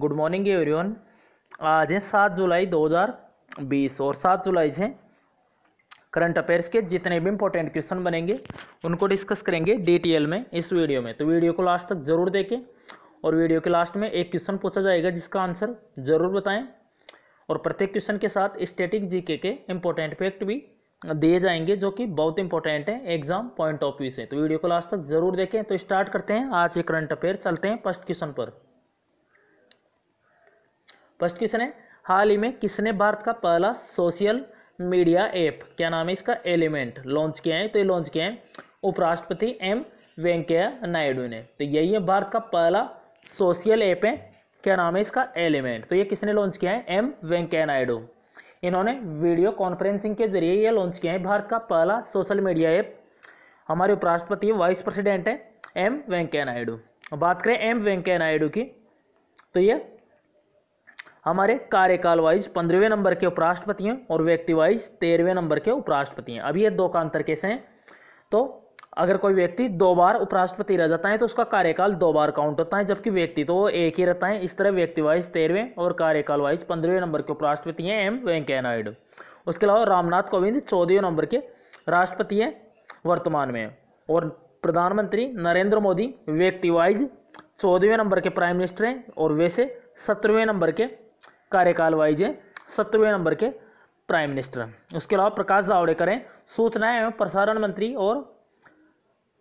Good morning everyone आज है सात जुलाई 2020 और सात जुलाई से करंट अफेयर्स के जितने भी इंपॉर्टेंट क्वेश्चन बनेंगे उनको डिस्कस करेंगे डिटेल में इस वीडियो में तो वीडियो को लास्ट तक जरूर देखें और वीडियो के लास्ट में एक क्वेश्चन पूछा जाएगा जिसका आंसर जरूर बताएं और प्रत्येक क्वेश्चन के साथ स्टेटिक जीके के इंपॉर्टेंट फैक्ट भी दिए जाएंगे जो कि बहुत इंपॉर्टेंट है एग्जाम पॉइंट ऑफ व्यू से तो वीडियो को लास्ट तक जरूर देखें तो स्टार्ट करते हैं आज ये करंट अफेयर चलते हैं फर्स्ट क्वेश्चन पर फर्स्ट क्वेश्चन है हाल ही में किसने भारत का पहला सोशल मीडिया ऐप क्या नाम है इसका एलिमेंट लॉन्च किया है तो ये लॉन्च किया है उपराष्ट्रपति एम वेंकैया नायडू ने तो यही है भारत का पहला सोशल ऐप है क्या नाम है इसका एलिमेंट तो ये किसने लॉन्च किया है एम वेंकैया नायडू इन्होंने वीडियो कॉन्फ्रेंसिंग के जरिए ये लॉन्च किया है भारत का पहला सोशल मीडिया ऐप हमारे उपराष्ट्रपति वाइस प्रेसिडेंट है एम वेंकैया नायडू बात करें एम वेंकैया नायडू की तो ये हमारे कार्यकाल वाइज पंद्रहवें नंबर के उपराष्ट्रपति हैं और व्यक्ति वाइज तेरहवें नंबर के उपराष्ट्रपति हैं अब ये दो कांतर कैसे हैं तो अगर कोई व्यक्ति दो बार उपराष्ट्रपति रह जाता है तो उसका कार्यकाल दो बार काउंट होता है जबकि व्यक्ति तो एक ही रहता है इस तरह व्यक्ति वाइज तेरहवें और कार्यकाल वाइज पंद्रहवें नंबर के उपराष्ट्रपति हैं एम वेंकैया नायडू उसके अलावा रामनाथ कोविंद चौदहवें नंबर के राष्ट्रपति हैं वर्तमान में और प्रधानमंत्री नरेंद्र मोदी व्यक्ति वाइज चौदहवें नंबर के प्राइम मिनिस्टर हैं और वैसे सत्रहवें नंबर के कार्यकाल वाइज है सत्रहवें नंबर के प्राइम मिनिस्टर उसके अलावा प्रकाश जावड़ेकर हैं सूचना एवं प्रसारण मंत्री और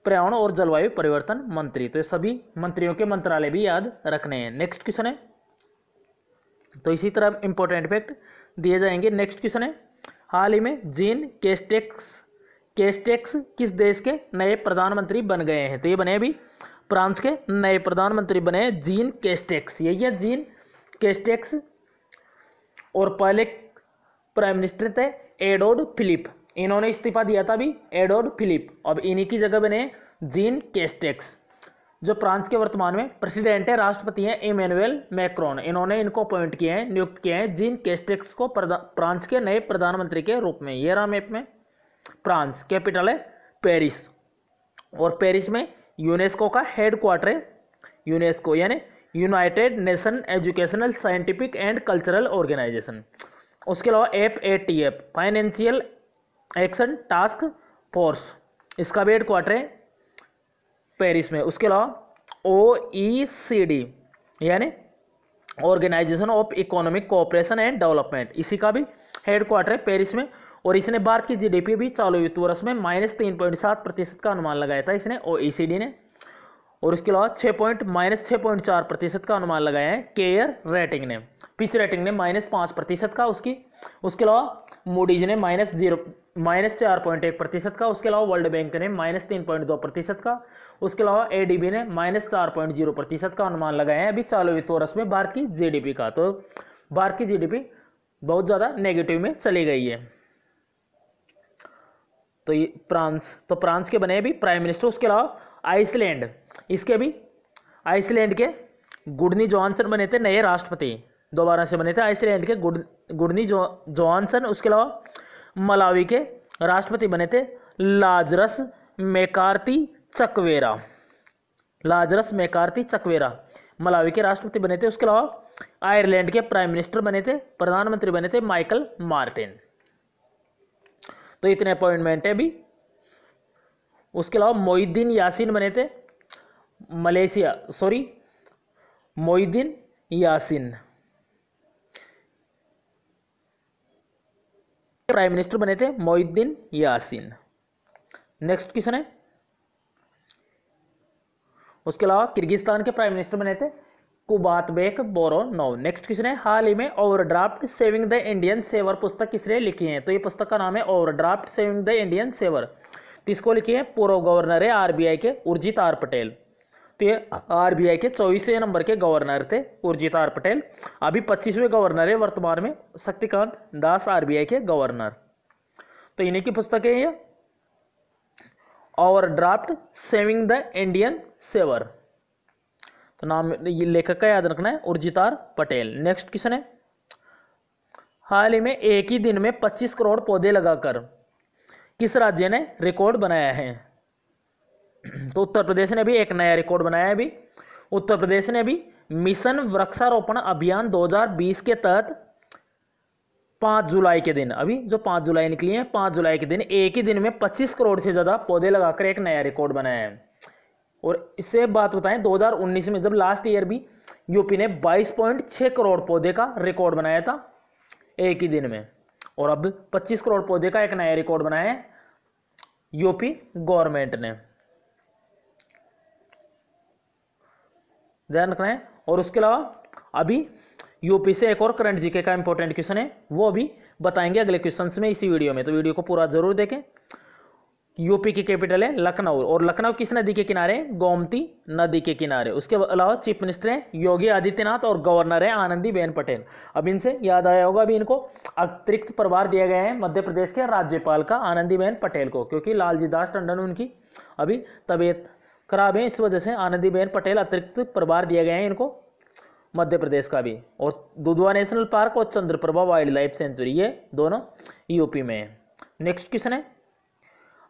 पर्यावरण और जलवायु परिवर्तन मंत्री तो ये सभी मंत्रियों के मंत्रालय भी याद रखने हैं नेक्स्ट क्वेश्चन है तो इसी तरह इंपॉर्टेंट फैक्ट दिए जाएंगे नेक्स्ट क्वेश्चन है हाल ही में जीन केस्टेक्स केस्टेक्स किस देश के नए प्रधानमंत्री बन गए हैं तो ये बने अभी फ्रांस के नए प्रधानमंत्री बने जीन केस्टेक्स यही है जीन केस्टेक्स और पहले प्राइम मिनिस्टर थे एडोड फिलिप इन्होंने इस्तीफा दिया था अभी एडोड फिलिप अब इन्हीं की जगह बने जीन केस्टेक्स जो फ्रांस के वर्तमान में प्रेसिडेंट है राष्ट्रपति हैं इमेनुअल मैक्रोन इन्होंने इनको अपॉइंट किए हैं नियुक्त किए हैं जीन केस्टेक्स को फ्रांस के नए प्रधानमंत्री के रूप में ये रहा मैप में फ्रांस कैपिटल है पेरिस और पेरिस में यूनेस्को का हेडक्वार्टर है यूनेस्को यानी United Nation Educational Scientific and Cultural Organisation उसके अलावा F A T F Financial Action Task Force इसका भी हेडक्वार्टर है पेरिस में उसके अलावा ओ ई सी डी यानी Organisation of Economic Cooperation and Development इसी का भी हेडक्वार्टर है पेरिस में और इसने भारत की जीडीपी भी चालू वित्त वर्ष में माइनस तीन पॉइंट सात प्रतिशत का अनुमान लगाया था इसने ओ सी डी ने और उसके अलावा छः पॉइंट माइनस छः पॉइंट चार प्रतिशत का अनुमान लगाया है केयर रेटिंग ने पिच रेटिंग ने माइनस पाँच प्रतिशत का उसकी उसके अलावा मूडीज ने माइनस जीरो माइनस चार पॉइंट एक प्रतिशत का उसके अलावा वर्ल्ड बैंक ने माइनस तीन पॉइंट दो प्रतिशत का उसके अलावा एडीबी ने माइनस चार पॉइंट जीरो प्रतिशत का अनुमान लगाया है अभी चालू वित्त वर्ष में भारत की जीडीपी का तो भारत की जीडीपी बहुत ज़्यादा नेगेटिव में चली गई है तो ये फ्रांस तो फ्रांस के बने अभी प्राइम मिनिस्टर उसके अलावा आइसलैंड इसके भी आइसलैंड के गुडनी जॉनसन बने थे नए राष्ट्रपति दोबारा से बने थे आइसलैंड के गुड गुडनी जॉनसन उसके अलावा मलावी के राष्ट्रपति बने थे Lazarus McCarthy Chakwera Lazarus McCarthy Chakwera Malawi के राष्ट्रपति बने थे उसके अलावा आयरलैंड के प्राइम मिनिस्टर बने थे प्रधानमंत्री बने थे माइकल मार्टिन तो इतने अपॉइंटमेंट है अभी उसके अलावा मोहिद्दीन यासिन बने थे Malaysia sorry Muhyiddin Yassin prime minister बने थे मोहिद्दीन यासिन नेक्स्ट क्वेश्चन है उसके अलावा किर्गिस्तान के प्राइम मिनिस्टर बने थे कुबातबेक नो नेक्स्ट क्वेश्चन है हाल ही में overdraft saving the Indian saver पुस्तक किसने लिखी है तो ये पुस्तक का नाम है overdraft saving the Indian saver तो इसको लिखिए पूर्व गवर्नर है आरबीआई के उर्जित आर पटेल तो ये हाँ। आरबीआई के चौबीसवें नंबर के गवर्नर थे उर्जित आर पटेल अभी पच्चीसवें गवर्नर है वर्तमान में शक्तिकांत दास आरबीआई के गवर्नर तो इन्हीं की पुस्तक है ये overdraft saving the Indian saver तो नाम ये लेखक का याद रखना है उर्जितार पटेल नेक्स्ट क्वेश्चन है हाल ही में एक ही दिन में 25 करोड़ पौधे लगाकर किस राज्य ने रिकॉर्ड बनाया है तो उत्तर प्रदेश ने भी एक नया रिकॉर्ड बनाया अभी उत्तर प्रदेश ने भी मिशन वृक्षारोपण अभियान 2020 के तहत पांच जुलाई के दिन अभी जो पांच जुलाई निकली है पांच जुलाई के दिन एक ही दिन में 25 करोड़ से ज़्यादा पौधे लगाकर एक नया रिकॉर्ड बनाया है और इससे बात बताएं 2019 में जब लास्ट ईयर भी यूपी ने 22.6 करोड़ पौधे का रिकॉर्ड बनाया था एक ही दिन में और अब 25 करोड़ पौधे का एक नया रिकॉर्ड बनाया है यूपी गवर्नमेंट ने ध्यान रखना है और उसके अलावा अभी यूपी से एक और करंट जीके का इंपॉर्टेंट क्वेश्चन है वो अभी बताएंगे अगले क्वेश्चन में इसी वीडियो में तो वीडियो को पूरा जरूर देखें यूपी की कैपिटल है लखनऊ और लखनऊ किस नदी के किनारे गोमती नदी के किनारे उसके अलावा चीफ मिनिस्टर हैं योगी आदित्यनाथ और गवर्नर हैं आनंदी बेन पटेल अब इनसे याद आया होगा अभी इनको अतिरिक्त प्रभार दिया गया है मध्य प्रदेश के राज्यपाल का आनंदी बेन पटेल को क्योंकि लालजी दास टंडन उनकी अभी तबीयत खराब है इस वजह से आनंदी बेन पटेल अतिरिक्त प्रभार दिया गया है इनको मध्य प्रदेश का भी और दुधवा नेशनल पार्क और चंद्रप्रभा वाइल्ड लाइफ सेंचुरी ये दोनों यूपी में है नेक्स्ट क्वेश्चन है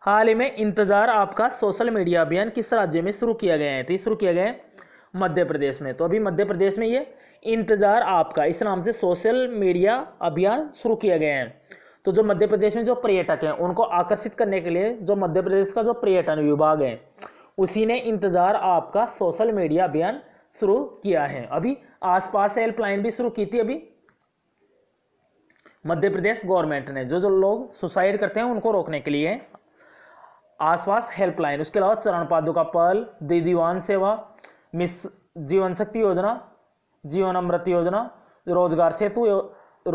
हाल ही में इंतजार आपका सोशल मीडिया अभियान किस राज्य में शुरू किया गया है तो शुरू किया गया है मध्य प्रदेश में तो अभी मध्य प्रदेश में ये इंतजार आपका इस नाम से सोशल मीडिया अभियान शुरू किया गया है तो जो मध्य प्रदेश में जो पर्यटक हैं उनको आकर्षित करने के लिए जो मध्य प्रदेश का जो पर्यटन विभाग है उसी ने इंतजार आपका सोशल मीडिया अभियान शुरू किया है अभी आसपास हेल्पलाइन भी शुरू की थी अभी मध्य प्रदेश गवर्नमेंट ने जो जो लोग सुसाइड करते हैं उनको रोकने के लिए आसपास हेल्पलाइन उसके अलावा चरण पादुका पहल दीदीवान सेवा मिस जीवन शक्ति योजना जीवन अमृत योजना रोजगार सेतु यो,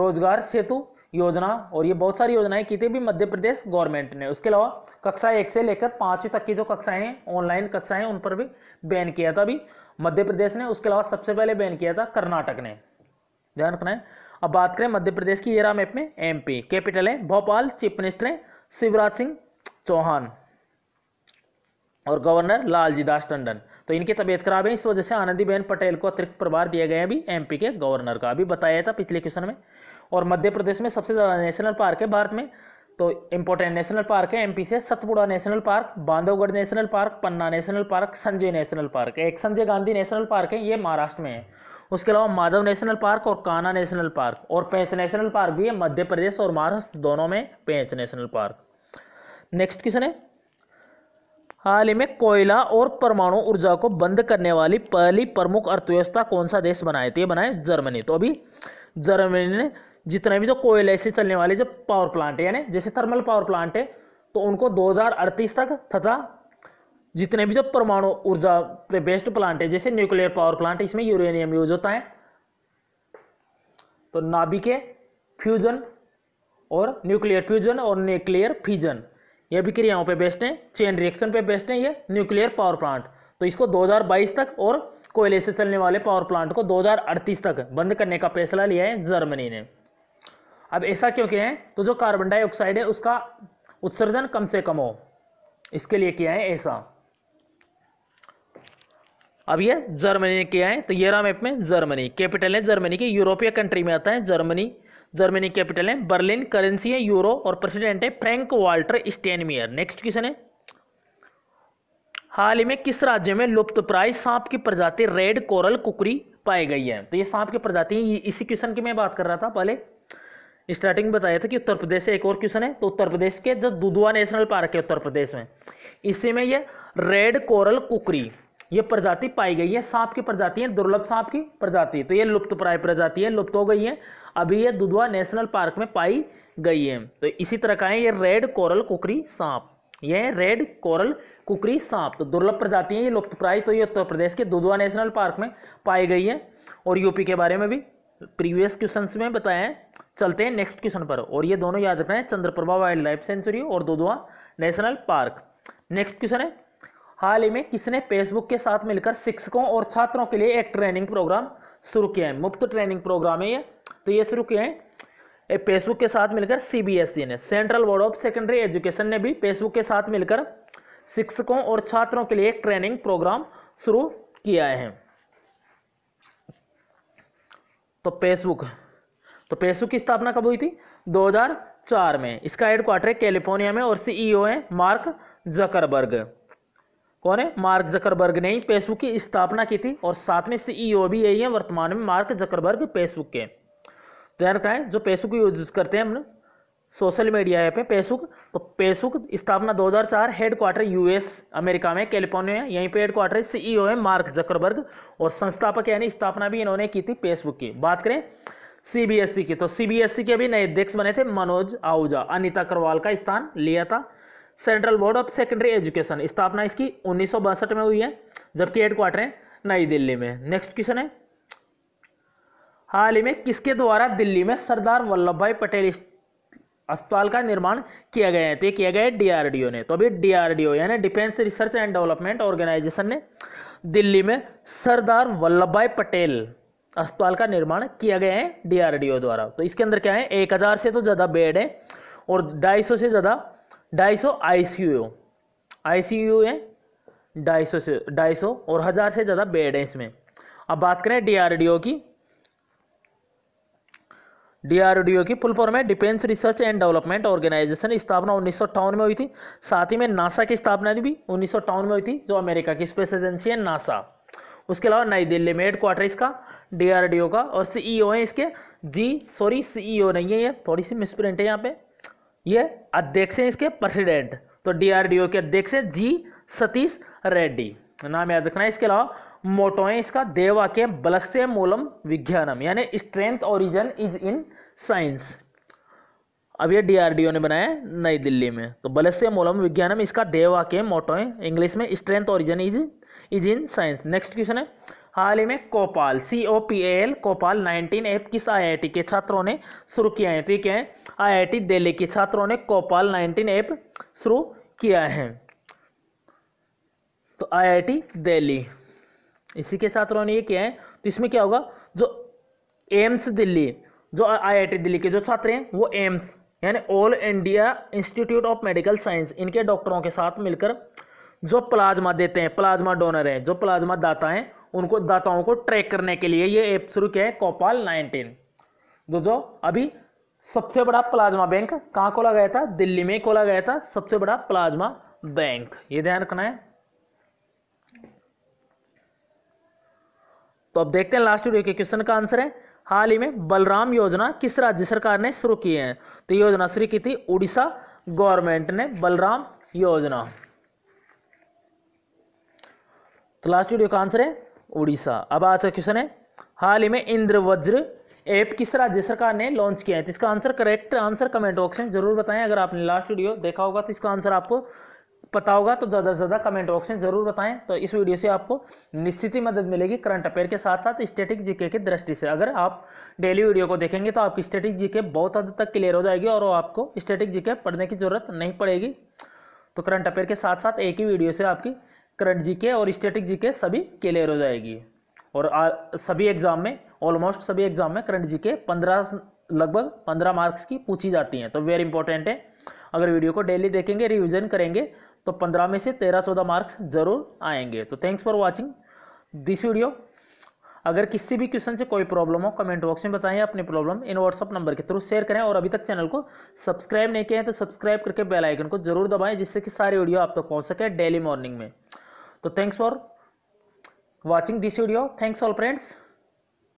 रोजगार सेतु योजना और ये बहुत सारी योजनाएं की थी भी मध्य प्रदेश गवर्नमेंट ने उसके अलावा कक्षा एक से लेकर पाँचवीं तक की जो कक्षाएं हैं ऑनलाइन कक्षाएं उन पर भी बैन किया था अभी मध्य प्रदेश ने उसके अलावा सबसे पहले बैन किया था कर्नाटक ने ध्यान रखना है अब बात करें मध्य प्रदेश की एरा मैप में एमपी कैपिटल है भोपाल चीफ मिनिस्टर हैं शिवराज सिंह चौहान और गवर्नर लालजी दास टंडन तो इनकी तबीयत खराब है इस वजह से आनंदीबेन पटेल को अतिरिक्त प्रभार दिया गया हैं अभी एमपी के गवर्नर का अभी बताया था पिछले क्वेश्चन में और मध्य प्रदेश में सबसे ज़्यादा नेशनल पार्क है भारत में तो इंपॉर्टेंट नेशनल पार्क है एमपी से Satpura national park Bandhavgarh national park Panna national park Sanjay national park एक संजय गांधी नेशनल पार्क है ये महाराष्ट्र में है उसके अलावा माधव नेशनल पार्क और काना नेशनल पार्क और पेंच नेशनल पार्क भी है मध्य प्रदेश और महाराष्ट्र दोनों में Pench national park next question है हाल ही में कोयला और परमाणु ऊर्जा को बंद करने वाली पहली प्रमुख अर्थव्यवस्था कौन सा देश बनाए थे बनाए जर्मनी तो अभी जर्मनी ने जितने भी जो कोयले से चलने वाले जो पावर प्लांट है यानी जैसे थर्मल पावर प्लांट है तो उनको 2038 तक तथा जितने भी जो परमाणु ऊर्जा पे बेस्ड प्लांट है जैसे न्यूक्लियर पावर प्लांट इसमें यूरेनियम यूज होता है तो नाभिके फ्यूजन और न्यूक्लियर फ्यूजन और न्यूक्लियर फिजन ये अभिक्रियाओं पे बेस्ट हैं चेन रिएक्शन पे बेस्ट हैं ये न्यूक्लियर पावर प्लांट तो इसको 2022 तक और कोयले से चलने वाले पावर प्लांट को 2038 तक बंद करने का फैसला लिया है जर्मनी ने अब ऐसा क्यों किया है तो जो कार्बन डाइऑक्साइड है उसका उत्सर्जन कम से कम हो इसके लिए किया है ऐसा अब ये जर्मनी ने किया है तो ये मैप में जर्मनी कैपिटल है जर्मनी की यूरोपीय कंट्री में आता है जर्मनी जर्मनी कैपिटल है बर्लिन करेंसी है यूरो और प्रेसिडेंट है Frank Walter Steinmeier next question है हाल ही में किस राज्य में लुप्त प्राय सांप की प्रजाति रेड कोरल कुकरी पाई गई है तो ये सांप की प्रजाति इसी क्वेश्चन की मैं बात कर रहा था पहले स्टार्टिंग बताया था कि उत्तर प्रदेश से एक और क्वेश्चन है तो उत्तर प्रदेश के जो दुधवा नेशनल पार्क है उत्तर प्रदेश में इसी में ये रेड कोरल कुकरी ये प्रजाति पाई गई है सांप की प्रजाति है दुर्लभ सांप की प्रजाति तो ये लुप्त प्राय प्रजाति है लुप्त हो गई है अभी ये दुधवा नेशनल पार्क में पाई गई है तो इसी तरह का है ये रेड कोरल कुकरी सांप ये रेड कोरल कुकरी सांप तो दुर्लभ प्रजाति है ये लुप्तप्राय तो ये उत्तर प्रदेश के दुधवा नेशनल पार्क में पाई गई है और यूपी के बारे में भी प्रीवियस क्वेश्चन में बताए हैं चलते हैं नेक्स्ट क्वेश्चन पर और ये दोनों याद रखना है चंद्रप्रभा वाइल्ड लाइफ सेंचुरी और Dudhwa national park next question है हाल ही में किसने फेसबुक के साथ मिलकर शिक्षकों और छात्रों के लिए एक ट्रेनिंग प्रोग्राम शुरू किया है मुफ्त ट्रेनिंग प्रोग्राम है ये तो ये शुरू किए हैं फेसबुक के साथ मिलकर सीबीएसई e ने Central Board of Secondary Education ने भी फेसबुक के साथ मिलकर शिक्षकों और छात्रों के लिए एक ट्रेनिंग प्रोग्राम शुरू किया है तो फेसबुक तो फेसबुक की स्थापना कब हुई थी 2004 में इसका हेडक्वार्टर है कैलिफोर्निया में और सीईओ e है मार्क जकरबर्ग कौन है मार्क जकरबर्ग ने ही फेसबुक की स्थापना की थी और साथ में सीईओ e भी यही है वर्तमान में मार्क जकरबर्ग फेसबुक के ध्यान रखा है जो फेसबुक यूज करते हैं हम सोशल मीडिया ऐप है फेसबुक तो फेसबुक स्थापना 2004 हेडक्वार्टर यूएस अमेरिका में कैलिफोर्निया यहीं पे हेडक्वार्टर सीईओ है मार्क जकरबर्ग और संस्थापक यानी स्थापना भी इन्होंने की थी फेसबुक की बात करें सीबीएसई e की तो सीबीएसई e के भी नए अध्यक्ष बने थे मनोज आहूजा अनिता करवाल का स्थान लिया था Central Board of Secondary Education स्थापना इसकी उन्नीस में हुई है जबकि हेडक्वार्टर है नई दिल्ली में नेक्स्ट क्वेश्चन है हाल ही में किसके द्वारा दिल्ली में सरदार वल्लभ भाई पटेल अस्पताल का निर्माण किया गया है तो ये किया गया है डीआरडीओ ने तो अभी डीआरडीओ यानी Defence Research and Development Organisation ने दिल्ली में सरदार वल्लभ भाई पटेल अस्पताल का निर्माण किया गया है डीआरडीओ द्वारा तो इसके अंदर क्या है एक हज़ार से तो ज़्यादा बेड है और ढाई सौ से ज़्यादा डाइसो आईसीयू आईसीयू है डाइसो से डाइसो और हज़ार से ज़्यादा बेड हैं इसमें अब बात करें डीआरडीओ की डीआरडीओ की फुल फॉर्म है Defence Research and Development Organisation स्थापना उन्नीस में हुई थी साथ ही में नासा की स्थापना भी उन्नीस में हुई थी जो अमेरिका की स्पेस एजेंसी है नासा उसके अलावा नई दिल्ली में हेड क्वार्टर इसका डीआरडीओ का और सीईओ e है इसके जी सॉरी सीईओ e नहीं है ये थोड़ी सी मिसप्रिंट है यहाँ पे ये अध्यक्ष हैं इसके प्रेसिडेंट तो डीआरडीओ के अध्यक्ष है जी सतीश रेड्डी नाम याद रखना है इसके अलावा मोटो है इसका देवा के बलस्य मूलम विज्ञानम यानी strength origin is in science अब ये डीआरडीओ ने बनाया नई दिल्ली में तो बलस्य मोलम विज्ञानम इसका देवा के मोटो है इंग्लिश में strength origin is is in science next question है हाल ही में कोपाल सी ओ पी एल कोपाल नाइनटीन एप किस टी के छात्रों ने शुरू किया है तो ये क्या है आईआईटी दिल्ली के छात्रों ने कोपाल 19 ऐप शुरू किया है तो आईआईटी दिल्ली इसी के छात्रों ने ये किया है तो इसमें क्या होगा जो एम्स दिल्ली जो आईआईटी दिल्ली के जो छात्र हैं वो एम्स यानी All India Institute of Medical Science इनके डॉक्टरों के साथ मिलकर जो प्लाज्मा देते हैं प्लाज्मा डोनर हैं जो प्लाज्मा दाता हैं उनको दाताओं को ट्रैक करने के लिए ये ऐप शुरू किया है कोपाल नाइनटीन जो जो अभी सबसे बड़ा प्लाज्मा बैंक कहाँ खोला गया था दिल्ली में खोला गया था सबसे बड़ा प्लाज्मा बैंक ये ध्यान रखना है तो अब देखते हैं लास्ट वीडियो के क्वेश्चन का आंसर है हाल ही में बलराम योजना किस राज्य सरकार ने शुरू की है तो योजना शुरू की थी उड़ीसा गवर्नमेंट ने बलराम योजना तो लास्ट वीडियो का आंसर है उड़ीसा अब आज का क्वेश्चन है हाल ही में इंद्र वज्र ऐप किस राज्य सरकार ने लॉन्च किया है तो इसका आंसर करेक्ट आंसर कमेंट में जरूर बताएं अगर आपने लास्ट वीडियो देखा होगा तो इसका आंसर आपको पता होगा तो ज़्यादा से ज़्यादा कमेंट में जरूर बताएं तो इस वीडियो से आपको निश्चित ही मदद मिलेगी करंट अफेयर के साथ साथ स्टेटिक जीके की दृष्टि से अगर आप डेली वीडियो को देखेंगे तो आपकी स्टेटिक जीके बहुत हद तक क्लियर हो जाएगी और आपको स्टेटिक जीके पढ़ने की ज़रूरत नहीं पड़ेगी तो करंट अफेयर के साथ साथ एक ही वीडियो से आपकी करंट जीके और स्टेटिक जीके सभी क्लियर हो जाएगी और आ, सभी एग्जाम में ऑलमोस्ट सभी एग्जाम में करंट जी के पंद्रह लगभग पंद्रह मार्क्स की पूछी जाती हैं तो वेरी इंपॉर्टेंट है अगर वीडियो को डेली देखेंगे रिविजन करेंगे तो पंद्रह में से तेरह चौदह मार्क्स जरूर आएंगे तो thanks for watching this video अगर किसी भी क्वेश्चन से कोई प्रॉब्लम हो कमेंट बॉक्स में बताएं अपनी प्रॉब्लम इन व्हाट्सअप नंबर के थ्रू शेयर करें और अभी तक चैनल को सब्सक्राइब नहीं किया है तो सब्सक्राइब करके बेल आइकन को जरूर दबाएं जिससे कि सारी वीडियो आप तक तो पहुंच सके डेली मॉर्निंग में तो thanks for watching this video. Thanks all friends.